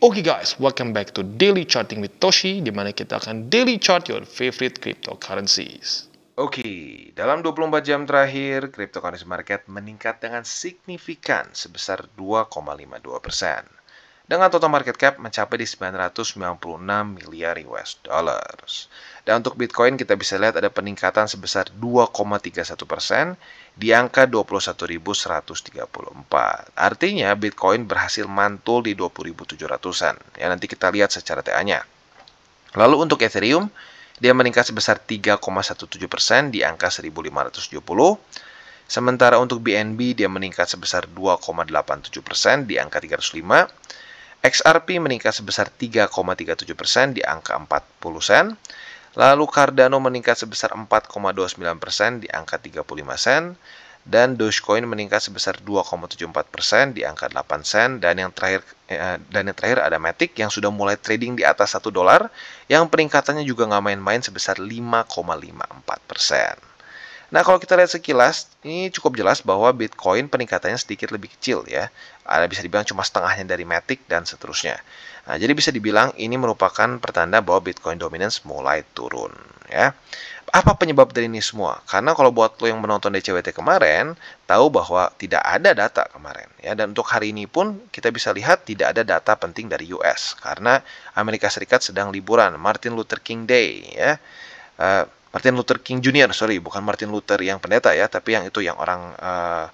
Oke okay guys, welcome back to Daily Charting with Toshi, di mana kita akan daily chart your favorite cryptocurrencies. Oke, okay, dalam 24 jam terakhir, cryptocurrency market meningkat dengan signifikan sebesar 2,52 persen dengan total market cap mencapai di 996 miliar US dollars. Dan untuk Bitcoin kita bisa lihat ada peningkatan sebesar 2,31 persen di angka 21.134. Artinya Bitcoin berhasil mantul di 20.700-an. Ya nanti kita lihat secara TA-nya. Lalu untuk Ethereum, dia meningkat sebesar 3,17 persen di angka 1.570. Sementara untuk BNB dia meningkat sebesar 2,87 persen di angka 305. XRP meningkat sebesar 3,37 persen di angka 40 sen. Lalu Cardano meningkat sebesar 4,29 persen di angka 35 sen. Dan Dogecoin meningkat sebesar 2,74 persen di angka 8 sen. Dan yang terakhir eh, dan yang terakhir ada Matic yang sudah mulai trading di atas 1 dolar yang peningkatannya juga nggak main-main sebesar 5,54 persen. Nah, kalau kita lihat sekilas, ini cukup jelas bahwa Bitcoin peningkatannya sedikit lebih kecil ya ada bisa dibilang cuma setengahnya dari Matic dan seterusnya. Nah, jadi bisa dibilang ini merupakan pertanda bahwa Bitcoin dominance mulai turun ya. Apa penyebab dari ini semua? Karena kalau buat lo yang menonton DCWT kemarin, tahu bahwa tidak ada data kemarin ya dan untuk hari ini pun kita bisa lihat tidak ada data penting dari US karena Amerika Serikat sedang liburan Martin Luther King Day ya. Uh, Martin Luther King Junior, sorry, bukan Martin Luther yang pendeta ya, tapi yang itu yang orang uh,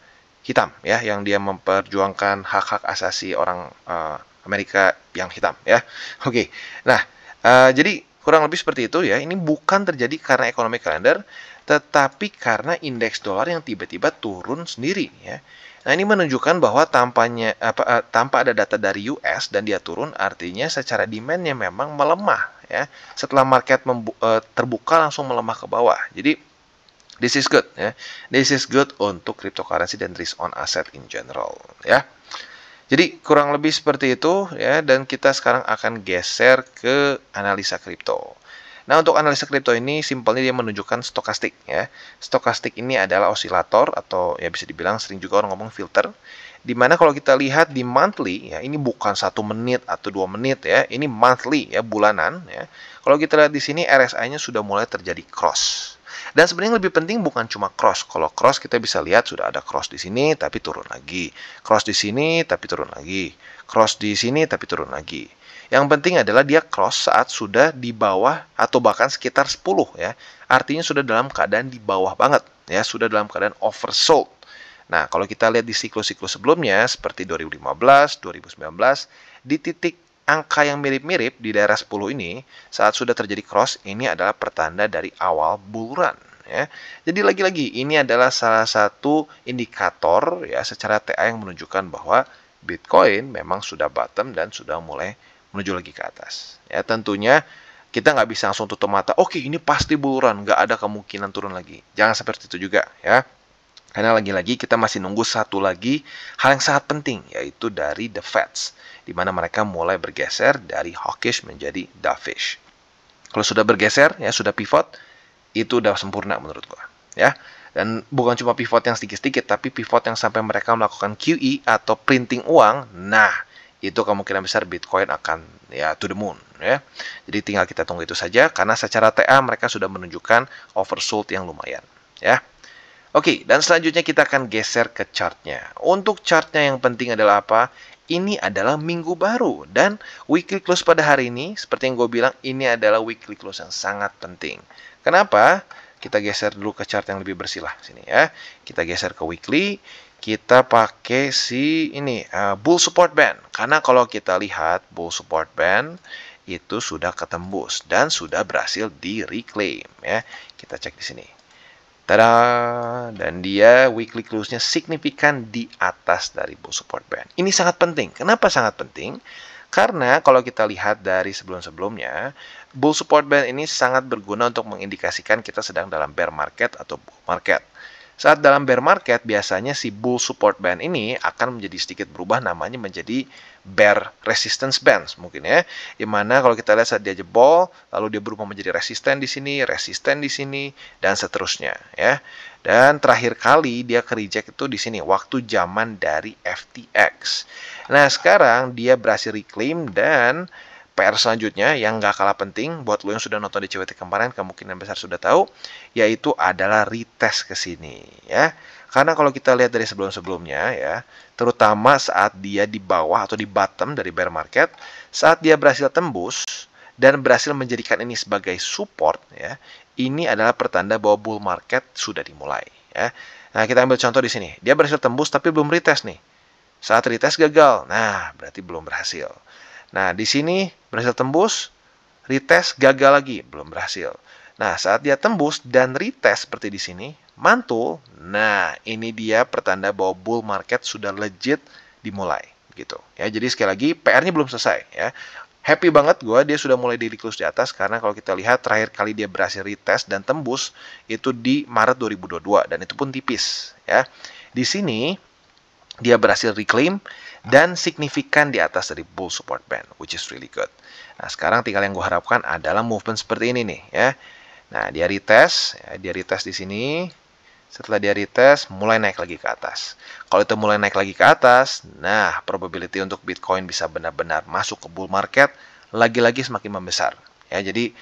hitam ya yang dia memperjuangkan hak-hak asasi orang uh, Amerika yang hitam ya. Oke. Okay. Nah, uh, jadi kurang lebih seperti itu ya. Ini bukan terjadi karena ekonomi kalender tetapi karena indeks dolar yang tiba-tiba turun sendiri ya. Nah, ini menunjukkan bahwa tampaknya apa uh, eh, tanpa ada data dari US dan dia turun artinya secara demandnya memang melemah ya. Setelah market uh, terbuka langsung melemah ke bawah. Jadi This is good ya. This is good untuk cryptocurrency dan risk on asset in general ya. Jadi kurang lebih seperti itu ya dan kita sekarang akan geser ke analisa kripto. Nah, untuk analisa kripto ini simpelnya dia menunjukkan stokastik ya. Stokastik ini adalah osilator atau ya bisa dibilang sering juga orang ngomong filter. Dimana kalau kita lihat di monthly ya ini bukan satu menit atau dua menit ya, ini monthly ya bulanan ya. Kalau kita lihat di sini RSI-nya sudah mulai terjadi cross dan sebenarnya yang lebih penting bukan cuma cross. Kalau cross kita bisa lihat sudah ada cross di sini tapi turun lagi. Cross di sini tapi turun lagi. Cross di sini tapi turun lagi. Yang penting adalah dia cross saat sudah di bawah atau bahkan sekitar 10 ya. Artinya sudah dalam keadaan di bawah banget ya, sudah dalam keadaan oversold. Nah, kalau kita lihat di siklus-siklus sebelumnya seperti 2015, 2019 di titik angka yang mirip-mirip di daerah 10 ini saat sudah terjadi cross ini adalah pertanda dari awal bull ya. Jadi lagi-lagi ini adalah salah satu indikator ya secara TA yang menunjukkan bahwa Bitcoin memang sudah bottom dan sudah mulai menuju lagi ke atas. Ya tentunya kita nggak bisa langsung tutup mata. Oke, ini pasti bull nggak ada kemungkinan turun lagi. Jangan seperti itu juga ya. Karena lagi-lagi kita masih nunggu satu lagi hal yang sangat penting yaitu dari the Feds di mana mereka mulai bergeser dari hawkish menjadi dovish. Kalau sudah bergeser ya sudah pivot itu udah sempurna menurut gua ya. Dan bukan cuma pivot yang sedikit-sedikit tapi pivot yang sampai mereka melakukan QE atau printing uang. Nah, itu kemungkinan besar Bitcoin akan ya to the moon ya. Jadi tinggal kita tunggu itu saja karena secara TA mereka sudah menunjukkan oversold yang lumayan ya. Oke, dan selanjutnya kita akan geser ke chartnya. Untuk chartnya yang penting adalah apa? Ini adalah minggu baru dan weekly close pada hari ini, seperti yang gue bilang, ini adalah weekly close yang sangat penting. Kenapa? Kita geser dulu ke chart yang lebih bersih lah sini ya. Kita geser ke weekly kita pakai si ini uh, bull support band karena kalau kita lihat bull support band itu sudah ketembus dan sudah berhasil di reclaim ya kita cek di sini Tada! Dan dia weekly close-nya signifikan di atas dari bull support band. Ini sangat penting. Kenapa sangat penting? Karena kalau kita lihat dari sebelum-sebelumnya, bull support band ini sangat berguna untuk mengindikasikan kita sedang dalam bear market atau bull market. Saat dalam bear market, biasanya si bull support band ini akan menjadi sedikit berubah namanya menjadi bare resistance bands mungkin ya. Di mana kalau kita lihat saat dia jebol, lalu dia berubah menjadi resisten di sini, resisten di sini, dan seterusnya ya. Dan terakhir kali dia ke reject itu di sini waktu zaman dari FTX. Nah, sekarang dia berhasil reclaim dan PR selanjutnya yang gak kalah penting buat lo yang sudah nonton di CWT kemarin kemungkinan besar sudah tahu yaitu adalah retest ke sini ya. Karena kalau kita lihat dari sebelum-sebelumnya ya, terutama saat dia di bawah atau di bottom dari bear market, saat dia berhasil tembus dan berhasil menjadikan ini sebagai support ya, ini adalah pertanda bahwa bull market sudah dimulai ya. Nah, kita ambil contoh di sini. Dia berhasil tembus tapi belum retest nih. Saat retest gagal. Nah, berarti belum berhasil. Nah, di sini berhasil tembus, retest gagal lagi, belum berhasil. Nah, saat dia tembus dan retest seperti di sini, mantul. Nah, ini dia pertanda bahwa bull market sudah legit dimulai gitu. Ya, jadi sekali lagi PR-nya belum selesai ya. Happy banget gue dia sudah mulai di di atas karena kalau kita lihat terakhir kali dia berhasil retest dan tembus itu di Maret 2022 dan itu pun tipis ya. Di sini dia berhasil reclaim dan signifikan di atas dari bull support band which is really good. Nah, sekarang tinggal yang gue harapkan adalah movement seperti ini nih ya. Nah, dia retest, ya, dia retest di sini. Setelah dia retest, mulai naik lagi ke atas. Kalau itu mulai naik lagi ke atas, nah probability untuk Bitcoin bisa benar-benar masuk ke bull market lagi-lagi semakin membesar. Ya, jadi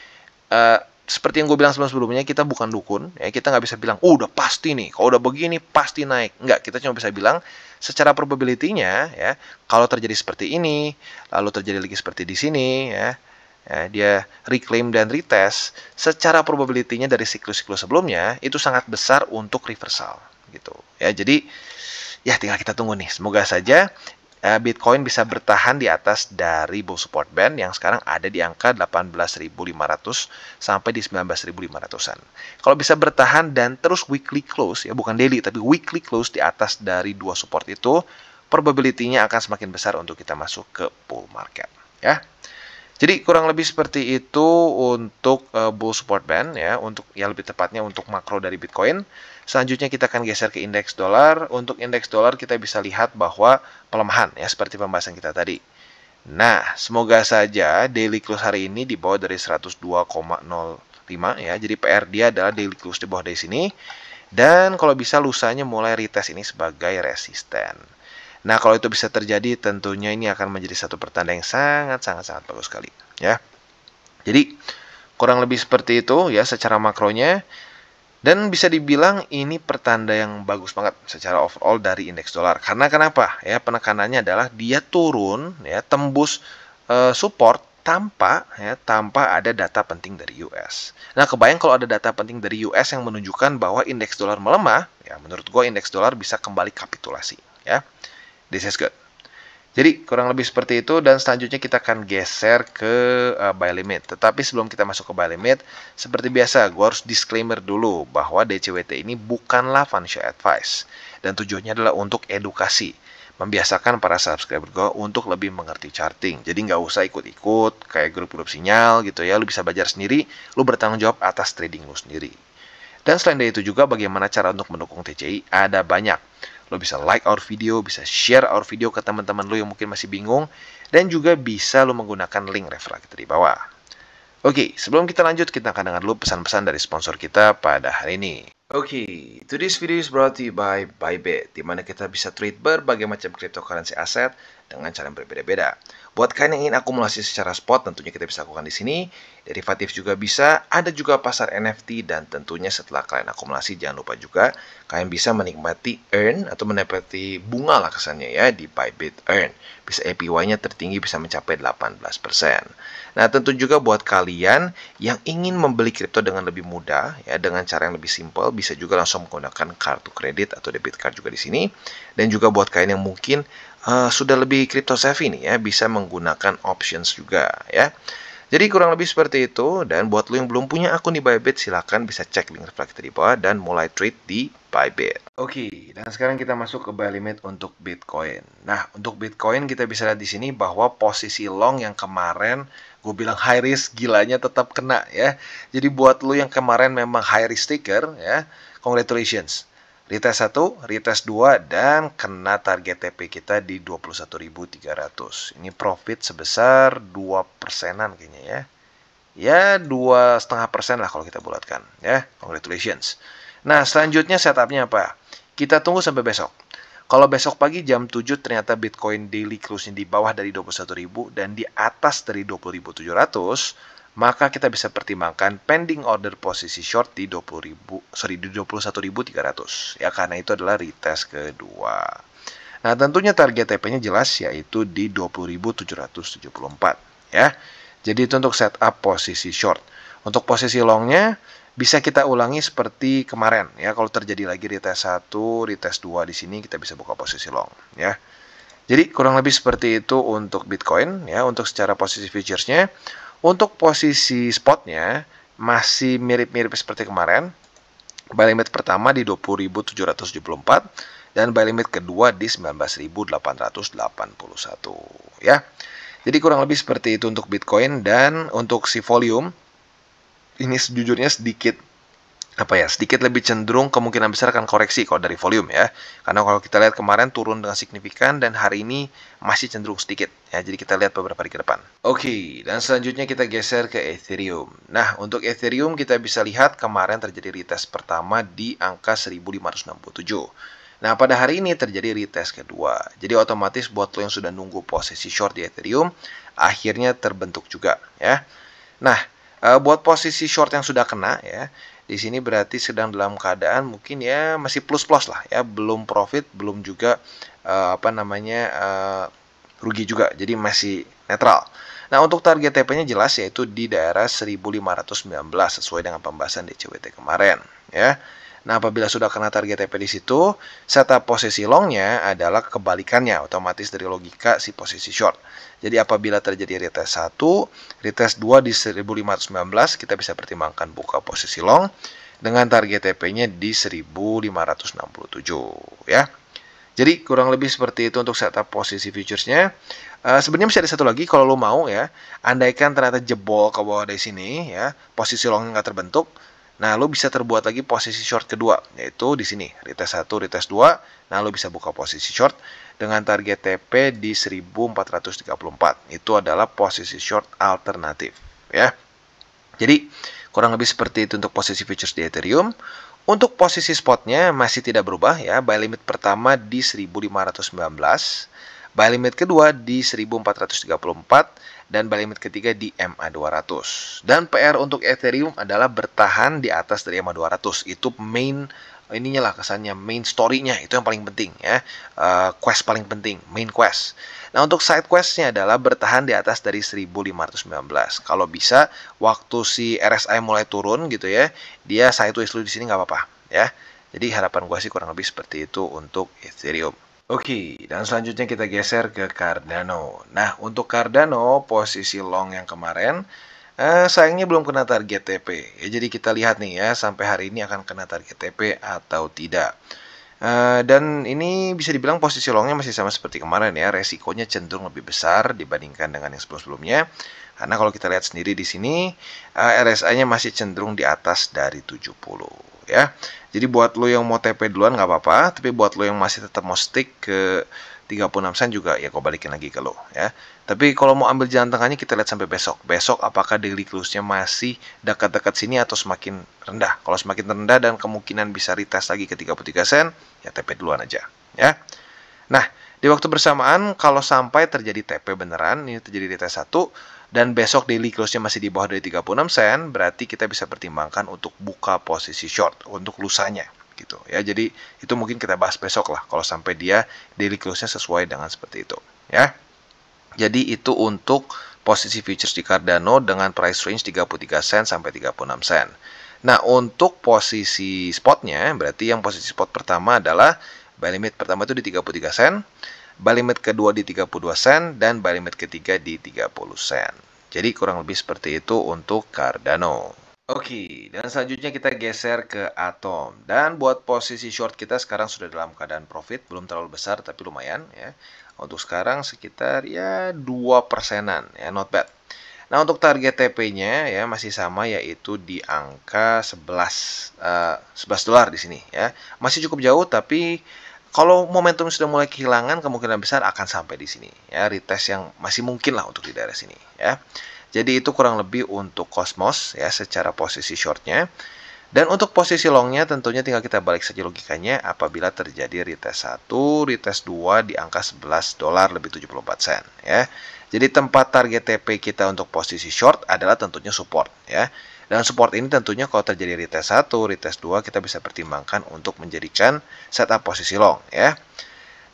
uh, seperti yang gue bilang sebelum-sebelumnya, kita bukan dukun, ya kita nggak bisa bilang, oh udah pasti nih, kalau udah begini pasti naik. Nggak, kita cuma bisa bilang secara probability-nya, ya kalau terjadi seperti ini, lalu terjadi lagi seperti di sini, ya ya, dia reclaim dan retest secara probability-nya dari siklus-siklus sebelumnya itu sangat besar untuk reversal gitu ya jadi ya tinggal kita tunggu nih semoga saja uh, Bitcoin bisa bertahan di atas dari bull support band yang sekarang ada di angka 18.500 sampai di 19.500-an. Kalau bisa bertahan dan terus weekly close ya bukan daily tapi weekly close di atas dari dua support itu probability-nya akan semakin besar untuk kita masuk ke bull market ya. Jadi kurang lebih seperti itu untuk uh, bull support band ya, untuk ya lebih tepatnya untuk makro dari Bitcoin. Selanjutnya kita akan geser ke indeks dolar. Untuk indeks dolar kita bisa lihat bahwa pelemahan ya seperti pembahasan kita tadi. Nah, semoga saja daily close hari ini di bawah dari 102,05 ya. Jadi PR dia adalah daily close di bawah dari sini. Dan kalau bisa lusanya mulai retest ini sebagai resisten. Nah, kalau itu bisa terjadi, tentunya ini akan menjadi satu pertanda yang sangat-sangat-sangat bagus sekali, ya. Jadi, kurang lebih seperti itu ya secara makronya. Dan bisa dibilang ini pertanda yang bagus banget secara overall dari indeks dolar. Karena kenapa? Ya, penekanannya adalah dia turun ya, tembus e, support tanpa ya tanpa ada data penting dari US. Nah, kebayang kalau ada data penting dari US yang menunjukkan bahwa indeks dolar melemah, ya menurut gue indeks dolar bisa kembali kapitulasi, ya. This is good. Jadi kurang lebih seperti itu dan selanjutnya kita akan geser ke uh, buy limit. Tetapi sebelum kita masuk ke buy limit, seperti biasa gue harus disclaimer dulu bahwa DCWT ini bukanlah financial advice dan tujuannya adalah untuk edukasi membiasakan para subscriber gue untuk lebih mengerti charting. Jadi nggak usah ikut-ikut kayak grup-grup sinyal gitu ya. Lu bisa belajar sendiri, lu bertanggung jawab atas trading lu sendiri. Dan selain dari itu juga bagaimana cara untuk mendukung TCI ada banyak. Lo bisa like our video, bisa share our video ke teman-teman lo yang mungkin masih bingung, dan juga bisa lo menggunakan link referral kita di bawah. Oke, okay, sebelum kita lanjut, kita akan dengar dulu pesan-pesan dari sponsor kita pada hari ini. Oke, okay, today's video is brought to you by Bybit, di mana kita bisa trade berbagai macam cryptocurrency aset dengan cara yang berbeda-beda. Buat kalian yang ingin akumulasi secara spot, tentunya kita bisa lakukan di sini. Derivatif juga bisa, ada juga pasar NFT, dan tentunya setelah kalian akumulasi, jangan lupa juga kalian bisa menikmati earn atau menikmati bunga lah kesannya ya di Bybit Earn. Bisa APY-nya tertinggi bisa mencapai 18%. Nah, tentu juga buat kalian yang ingin membeli kripto dengan lebih mudah ya dengan cara yang lebih simple, bisa juga langsung menggunakan kartu kredit atau debit card juga di sini. Dan juga buat kalian yang mungkin Eh, sudah lebih crypto savvy nih ya, bisa menggunakan options juga ya. Jadi kurang lebih seperti itu dan buat lo yang belum punya akun di Bybit silahkan bisa cek link reflektor di bawah dan mulai trade di Bybit. Oke, okay, dan sekarang kita masuk ke buy limit untuk Bitcoin. Nah, untuk Bitcoin kita bisa lihat di sini bahwa posisi long yang kemarin gue bilang high risk gilanya tetap kena ya. Jadi buat lo yang kemarin memang high risk taker ya, congratulations retest 1, retest 2 dan kena target TP kita di 21.300. Ini profit sebesar 2 persenan kayaknya ya. Ya, dua setengah persen lah kalau kita bulatkan ya. Congratulations. Nah, selanjutnya setupnya apa? Kita tunggu sampai besok. Kalau besok pagi jam 7 ternyata Bitcoin daily close-nya di bawah dari 21.000 dan di atas dari 20.700, maka kita bisa pertimbangkan pending order posisi short di 20.000 sorry di 21.300 ya karena itu adalah retest kedua. Nah, tentunya target TP-nya jelas yaitu di 20.774 ya. Jadi itu untuk setup posisi short. Untuk posisi longnya bisa kita ulangi seperti kemarin ya. Kalau terjadi lagi retest 1, retest 2 di sini kita bisa buka posisi long ya. Jadi kurang lebih seperti itu untuk Bitcoin ya untuk secara posisi futuresnya. nya untuk posisi spotnya masih mirip-mirip seperti kemarin. Buy limit pertama di 20.774 dan buy limit kedua di 19.881 ya. Jadi kurang lebih seperti itu untuk Bitcoin dan untuk si volume ini sejujurnya sedikit apa ya sedikit lebih cenderung kemungkinan besar akan koreksi kalau dari volume ya karena kalau kita lihat kemarin turun dengan signifikan dan hari ini masih cenderung sedikit Ya, jadi kita lihat beberapa hari ke depan. Oke, okay, dan selanjutnya kita geser ke Ethereum. Nah, untuk Ethereum kita bisa lihat kemarin terjadi retest pertama di angka 1567. Nah, pada hari ini terjadi retest kedua. Jadi otomatis buat lo yang sudah nunggu posisi short di Ethereum, akhirnya terbentuk juga ya. Nah, eh, buat posisi short yang sudah kena ya, di sini berarti sedang dalam keadaan mungkin ya masih plus-plus lah ya, belum profit, belum juga uh, apa namanya uh, rugi juga, jadi masih netral. Nah, untuk target TP-nya jelas yaitu di daerah 1519 sesuai dengan pembahasan di CWT kemarin, ya. Nah, apabila sudah kena target TP di situ, setup posisi longnya adalah kebalikannya otomatis dari logika si posisi short. Jadi apabila terjadi retest 1, retest 2 di 1519, kita bisa pertimbangkan buka posisi long dengan target TP-nya di 1567 ya. Jadi kurang lebih seperti itu untuk setup posisi futuresnya. Uh, eh, sebenarnya masih ada satu lagi kalau lo mau ya. Andaikan ternyata jebol ke bawah dari sini ya, posisi longnya nggak terbentuk. Nah, lo bisa terbuat lagi posisi short kedua, yaitu di sini, retest satu, retest dua, Nah, lo bisa buka posisi short dengan target TP di 1434. Itu adalah posisi short alternatif, ya. Jadi, kurang lebih seperti itu untuk posisi futures di Ethereum. Untuk posisi spotnya masih tidak berubah ya, buy limit pertama di 1519, buy limit kedua di 1434, dan buy limit ketiga di MA 200. Dan PR untuk Ethereum adalah bertahan di atas dari MA 200, itu main ininya lah kesannya main story-nya itu yang paling penting ya uh, quest paling penting main quest nah untuk side questnya adalah bertahan di atas dari 1519 kalau bisa waktu si RSI mulai turun gitu ya dia side quest lu di sini nggak apa-apa ya jadi harapan gue sih kurang lebih seperti itu untuk Ethereum Oke, okay, dan selanjutnya kita geser ke Cardano. Nah, untuk Cardano, posisi long yang kemarin Eh, sayangnya belum kena target TP. Ya, jadi kita lihat nih ya, sampai hari ini akan kena target TP atau tidak. Uh, dan ini bisa dibilang posisi longnya masih sama seperti kemarin ya, resikonya cenderung lebih besar dibandingkan dengan yang sebelum-sebelumnya. Karena kalau kita lihat sendiri di sini, uh, eh, RSI-nya masih cenderung di atas dari 70 ya. Jadi buat lo yang mau TP duluan nggak apa-apa, tapi buat lo yang masih tetap mau stick ke 36 sen juga ya kau balikin lagi ke lo ya. Tapi kalau mau ambil jalan tengahnya kita lihat sampai besok. Besok apakah daily close-nya masih dekat-dekat sini atau semakin rendah. Kalau semakin rendah dan kemungkinan bisa retest lagi ke 33 sen, ya TP duluan aja ya. Nah, di waktu bersamaan kalau sampai terjadi TP beneran, ini terjadi di test 1, dan besok daily close-nya masih di bawah dari 36 sen, berarti kita bisa pertimbangkan untuk buka posisi short untuk lusanya gitu ya jadi itu mungkin kita bahas besok lah kalau sampai dia daily close-nya sesuai dengan seperti itu ya jadi itu untuk posisi futures di Cardano dengan price range 33 sen sampai 36 sen nah untuk posisi spotnya berarti yang posisi spot pertama adalah buy limit pertama itu di 33 sen buy limit kedua di 32 sen dan buy limit ketiga di 30 sen jadi kurang lebih seperti itu untuk Cardano Oke, dan selanjutnya kita geser ke atom. Dan buat posisi short kita sekarang sudah dalam keadaan profit, belum terlalu besar tapi lumayan ya. Untuk sekarang sekitar ya 2 persenan ya, not bad. Nah, untuk target TP-nya ya masih sama yaitu di angka 11 uh, 11 dolar di sini ya. Masih cukup jauh tapi kalau momentum sudah mulai kehilangan kemungkinan besar akan sampai di sini ya, retest yang masih mungkin lah untuk di daerah sini ya. Jadi itu kurang lebih untuk kosmos ya secara posisi shortnya. Dan untuk posisi longnya tentunya tinggal kita balik saja logikanya apabila terjadi retest 1, retest 2 di angka 11 dolar lebih 74 sen ya. Jadi tempat target TP kita untuk posisi short adalah tentunya support ya. Dan support ini tentunya kalau terjadi retest 1, retest 2 kita bisa pertimbangkan untuk menjadikan setup posisi long ya.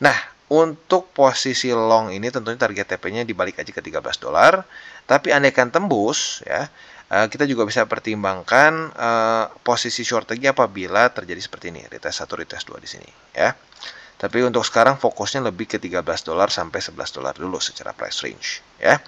Nah, untuk posisi long ini tentunya target TP-nya dibalik aja ke 13 dolar. Tapi andaikan tembus ya, eh, kita juga bisa pertimbangkan uh, posisi short lagi apabila terjadi seperti ini, retest satu retest dua di sini ya. Tapi untuk sekarang fokusnya lebih ke 13 dolar sampai 11 dolar dulu secara price range ya.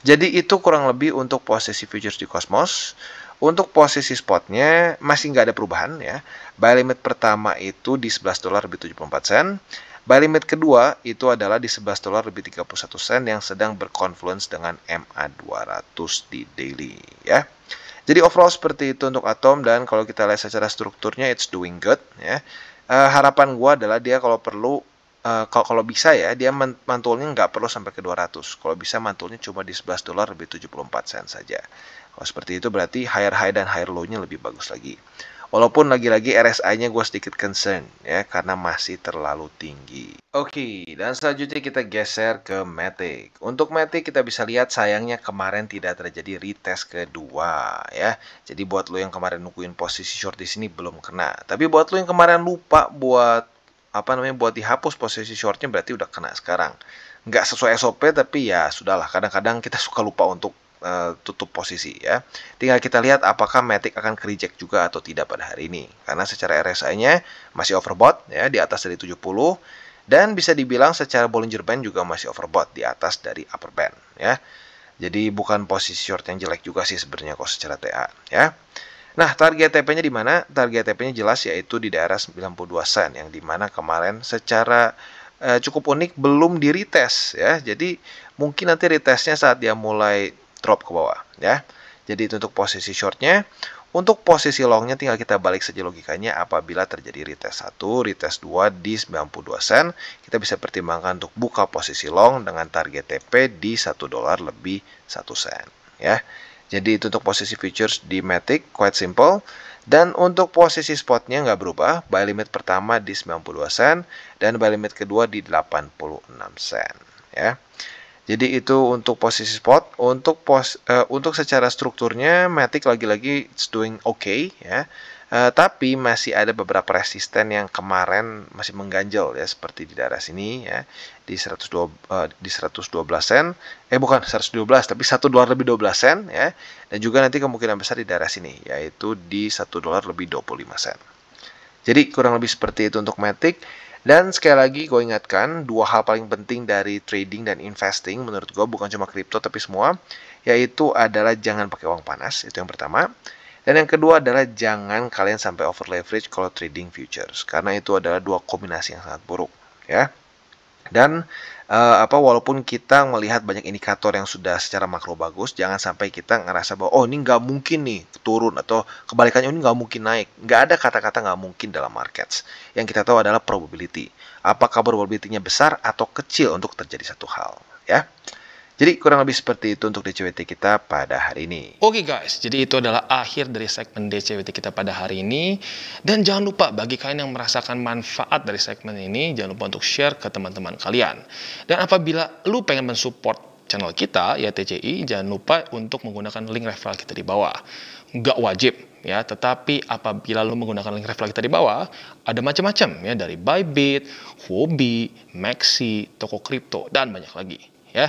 Jadi itu kurang lebih untuk posisi futures di Cosmos. Untuk posisi spotnya masih nggak ada perubahan ya. Buy limit pertama itu di 11 dolar lebih 74 sen. Buy limit kedua itu adalah di 11 dolar lebih 31 sen yang sedang berkonfluence dengan MA 200 di daily ya. Jadi overall seperti itu untuk Atom dan kalau kita lihat secara strukturnya it's doing good ya. Uh, harapan gua adalah dia kalau perlu uh, kalau, bisa ya dia mantulnya nggak perlu sampai ke 200. Kalau bisa mantulnya cuma di 11 dolar lebih 74 sen saja. Kalau seperti itu berarti higher high dan higher low-nya lebih bagus lagi. Walaupun lagi-lagi RSI-nya gue sedikit concern ya karena masih terlalu tinggi. Oke, okay, dan selanjutnya kita geser ke Matic. Untuk Matic kita bisa lihat sayangnya kemarin tidak terjadi retest kedua ya. Jadi buat lo yang kemarin nungguin posisi short di sini belum kena. Tapi buat lo yang kemarin lupa buat apa namanya buat dihapus posisi shortnya berarti udah kena sekarang nggak sesuai SOP tapi ya sudahlah kadang-kadang kita suka lupa untuk Eh, tutup posisi ya. Tinggal kita lihat apakah Matic akan reject juga atau tidak pada hari ini. Karena secara RSI-nya masih overbought ya di atas dari 70 dan bisa dibilang secara Bollinger Band juga masih overbought di atas dari upper band ya. Jadi bukan posisi short yang jelek juga sih sebenarnya kok secara TA ya. Nah, target TP-nya di mana? Target TP-nya jelas yaitu di daerah 92 sen yang dimana kemarin secara eh, cukup unik belum di retest ya. Jadi mungkin nanti retestnya saat dia mulai drop ke bawah ya. Jadi itu untuk posisi shortnya. Untuk posisi longnya tinggal kita balik saja logikanya apabila terjadi retest 1, retest 2 di 92 sen, kita bisa pertimbangkan untuk buka posisi long dengan target TP di 1 dolar lebih 1 sen ya. Jadi itu untuk posisi futures di Matic, quite simple. Dan untuk posisi spotnya nggak berubah, buy limit pertama di 92 sen dan buy limit kedua di 86 sen ya. Jadi itu untuk posisi spot, untuk pos uh, untuk secara strukturnya Matic lagi-lagi it's doing okay ya. Uh, tapi masih ada beberapa resisten yang kemarin masih mengganjal ya seperti di daerah sini ya di 112 uh, eh, di 112 sen eh bukan 112 tapi 1 dolar lebih 12 sen ya dan juga nanti kemungkinan besar di daerah sini yaitu di 1 dolar lebih 25 sen. Jadi kurang lebih seperti itu untuk Matic. Dan sekali lagi gue ingatkan, dua hal paling penting dari trading dan investing menurut gue bukan cuma kripto tapi semua, yaitu adalah jangan pakai uang panas, itu yang pertama. Dan yang kedua adalah jangan kalian sampai over leverage kalau trading futures, karena itu adalah dua kombinasi yang sangat buruk, ya. Dan uh, apa walaupun kita melihat banyak indikator yang sudah secara makro bagus, jangan sampai kita ngerasa bahwa oh ini nggak mungkin nih turun atau kebalikannya oh, ini nggak mungkin naik. Nggak ada kata-kata nggak mungkin dalam markets. Yang kita tahu adalah probability. Apakah probability-nya besar atau kecil untuk terjadi satu hal, ya? Jadi kurang lebih seperti itu untuk DCWT kita pada hari ini. Oke okay guys, jadi itu adalah akhir dari segmen DCWT kita pada hari ini. Dan jangan lupa bagi kalian yang merasakan manfaat dari segmen ini, jangan lupa untuk share ke teman-teman kalian. Dan apabila lu pengen mensupport channel kita, ya TCI, jangan lupa untuk menggunakan link referral kita di bawah. Nggak wajib, ya tetapi apabila lu menggunakan link referral kita di bawah ada macam-macam ya dari Bybit, Hobi, Maxi, toko kripto dan banyak lagi ya